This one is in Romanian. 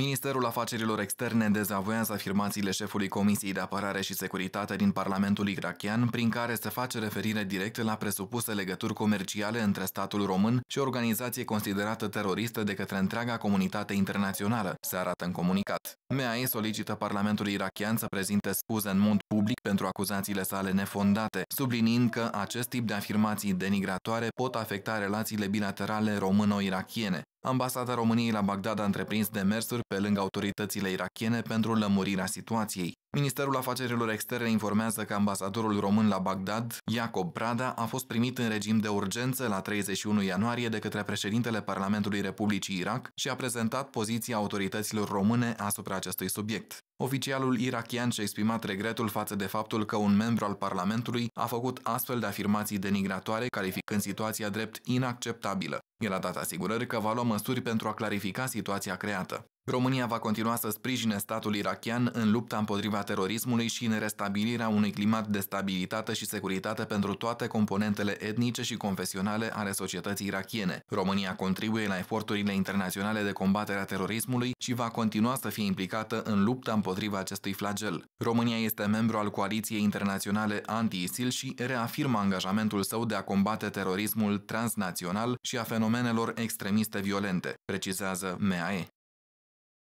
Ministerul Afacerilor Externe dezavoiază afirmațiile șefului Comisiei de Apărare și Securitate din Parlamentul Irachian, prin care se face referire direct la presupuse legături comerciale între statul român și organizație considerată teroristă de către întreaga comunitate internațională, se arată în comunicat. MAE solicită Parlamentul Irachian să prezinte scuze în mod public pentru acuzațiile sale nefondate, sublinind că acest tip de afirmații denigratoare pot afecta relațiile bilaterale româno-irachiene, Ambasada României la Bagdad a întreprins demersuri pe lângă autoritățile irachiene pentru lămurirea situației. Ministerul Afacerilor Externe informează că ambasadorul român la Bagdad, Iacob Prada, a fost primit în regim de urgență la 31 ianuarie de către președintele Parlamentului Republicii Irak și a prezentat poziția autorităților române asupra acestui subiect. Oficialul irachian și-a exprimat regretul față de faptul că un membru al Parlamentului a făcut astfel de afirmații denigratoare, calificând situația drept inacceptabilă. El a dat asigurări că va lua măsuri pentru a clarifica situația creată. România va continua să sprijine statul irachian în lupta împotriva terorismului și în restabilirea unui climat de stabilitate și securitate pentru toate componentele etnice și confesionale ale societății irachiene. România contribuie la eforturile internaționale de combatere a terorismului și va continua să fie implicată în lupta împotriva acestui flagel. România este membru al Coaliției Internaționale Anti-ISIL și reafirmă angajamentul său de a combate terorismul transnațional și a fenomenelor extremiste violente, precizează MAE.